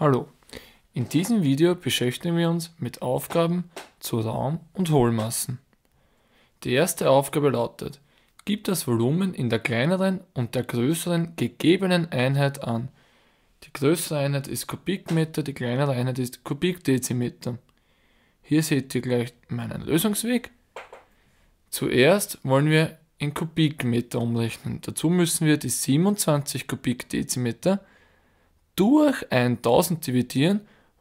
Hallo, in diesem Video beschäftigen wir uns mit Aufgaben zu Raum- und Hohlmassen. Die erste Aufgabe lautet, gib das Volumen in der kleineren und der größeren gegebenen Einheit an. Die größere Einheit ist Kubikmeter, die kleinere Einheit ist Kubikdezimeter. Hier seht ihr gleich meinen Lösungsweg. Zuerst wollen wir in Kubikmeter umrechnen. Dazu müssen wir die 27 Kubikdezimeter Dezimeter durch ein dividieren,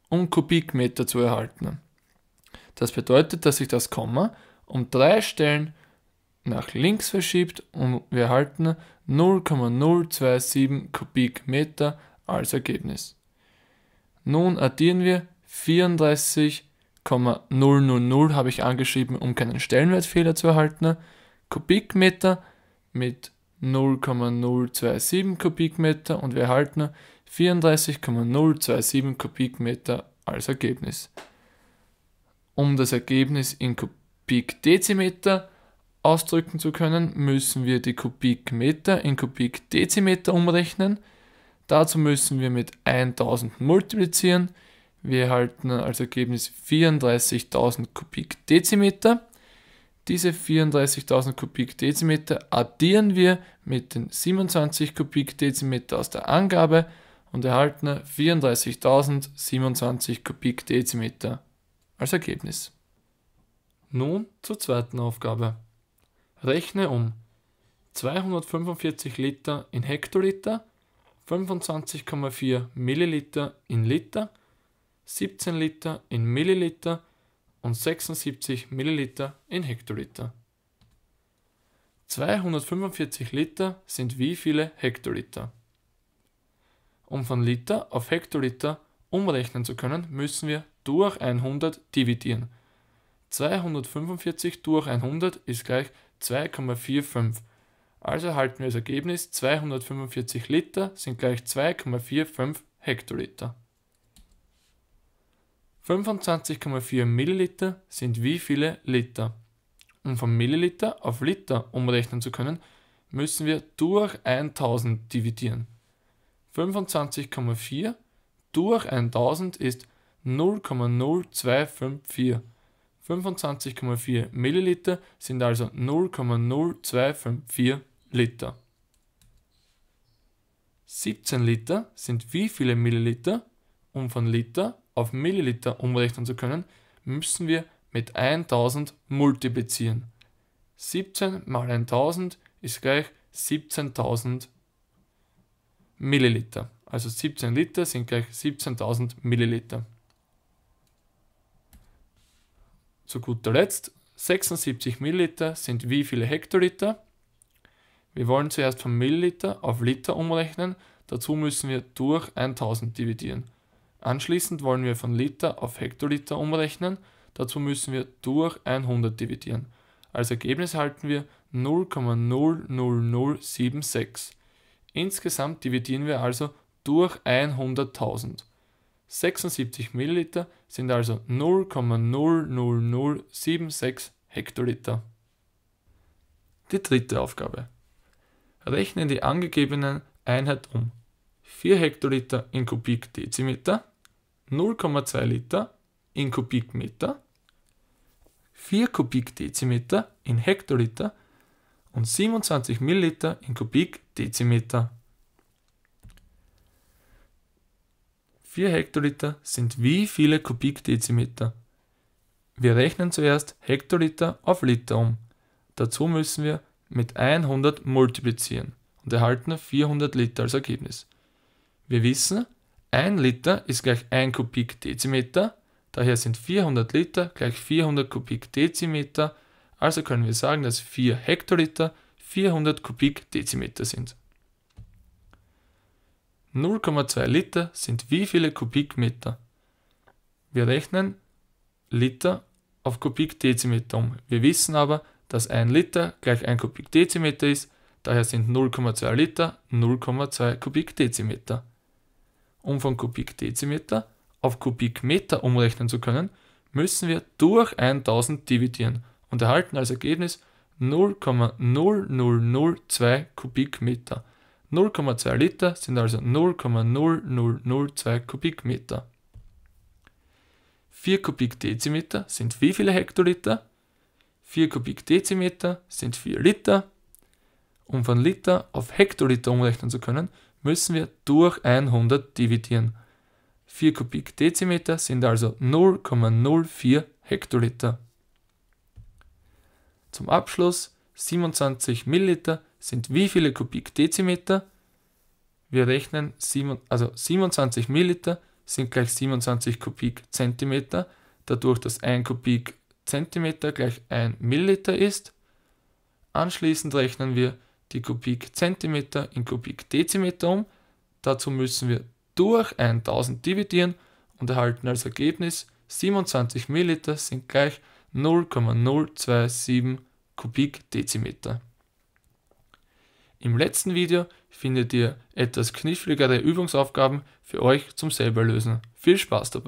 um Kubikmeter zu erhalten. Das bedeutet, dass sich das Komma um drei Stellen nach links verschiebt und wir erhalten 0,027 Kubikmeter als Ergebnis. Nun addieren wir 34,000 habe ich angeschrieben, um keinen Stellenwertfehler zu erhalten. Kubikmeter mit 0,027 Kubikmeter und wir erhalten 34,027 Kubikmeter als Ergebnis. Um das Ergebnis in Kubikdezimeter ausdrücken zu können, müssen wir die Kubikmeter in Kubikdezimeter umrechnen. Dazu müssen wir mit 1000 multiplizieren. Wir erhalten als Ergebnis 34.000 Kubikdezimeter. Diese 34.000 Kubikdezimeter addieren wir mit den 27 Kubikdezimeter aus der Angabe und erhalten 34.027 Kubikdezimeter als Ergebnis. Nun zur zweiten Aufgabe. Rechne um 245 Liter in Hektoliter, 25,4 Milliliter in Liter, 17 Liter in Milliliter und 76 Milliliter in Hektoliter. 245 Liter sind wie viele Hektoliter? Um von Liter auf Hektoliter umrechnen zu können, müssen wir durch 100 dividieren. 245 durch 100 ist gleich 2,45. Also erhalten wir das Ergebnis 245 Liter sind gleich 2,45 Hektoliter. 25,4 Milliliter sind wie viele Liter? Um von Milliliter auf Liter umrechnen zu können, müssen wir durch 1000 dividieren. 25,4 durch 1000 ist 0,0254. 25,4 Milliliter sind also 0,0254 Liter. 17 Liter sind wie viele Milliliter? Um von Liter auf Milliliter umrechnen zu können, müssen wir mit 1000 multiplizieren. 17 mal 1000 ist gleich 17.000 Milliliter. Also 17 Liter sind gleich 17.000 Milliliter. Zu guter Letzt, 76 Milliliter sind wie viele Hektoliter? Wir wollen zuerst von Milliliter auf Liter umrechnen, dazu müssen wir durch 1000 dividieren. Anschließend wollen wir von Liter auf Hektoliter umrechnen, dazu müssen wir durch 100 dividieren. Als Ergebnis halten wir 0,00076. Insgesamt dividieren wir also durch 100.000. 76 Milliliter sind also 0,00076 Hektoliter. Die dritte Aufgabe. Rechne die angegebenen Einheit um. 4 Hektoliter in Kubikdezimeter, 0,2 Liter in Kubikmeter, 4 Kubikdezimeter in Hektoliter und 27 Milliliter in Kubikdezimeter. 4 Hektoliter sind wie viele Kubikdezimeter? Wir rechnen zuerst Hektoliter auf Liter um. Dazu müssen wir mit 100 multiplizieren und erhalten 400 Liter als Ergebnis. Wir wissen, 1 Liter ist gleich 1 Kubikdezimeter, daher sind 400 Liter gleich 400 Kubikdezimeter also können wir sagen, dass 4 Hektoliter 400 Kubikdezimeter sind. 0,2 Liter sind wie viele Kubikmeter? Wir rechnen Liter auf Kubikdezimeter um. Wir wissen aber, dass 1 Liter gleich 1 Kubikdezimeter ist, daher sind 0,2 Liter 0,2 Kubikdezimeter. Um von Kubikdezimeter auf Kubikmeter umrechnen zu können, müssen wir durch 1000 dividieren und erhalten als Ergebnis 0,0002 Kubikmeter. 0,2 Liter sind also 0,0002 Kubikmeter. 4 Kubikdezimeter sind wie viele Hektoliter? 4 Kubikdezimeter sind 4 Liter. Um von Liter auf Hektoliter umrechnen zu können, müssen wir durch 100 dividieren. 4 Kubikdezimeter sind also 0,04 Hektoliter. Zum Abschluss 27 Milliliter sind wie viele Kubikdezimeter? Wir rechnen, also 27 Milliliter sind gleich 27 Kubikzentimeter, dadurch, dass ein Kubikzentimeter gleich ein Milliliter ist. Anschließend rechnen wir die Kubikzentimeter in Kubikdezimeter um. Dazu müssen wir durch 1000 dividieren und erhalten als Ergebnis 27 Milliliter sind gleich 0,027 Kubikdezimeter. Im letzten Video findet ihr etwas kniffligere Übungsaufgaben für euch zum selber lösen. Viel Spaß dabei!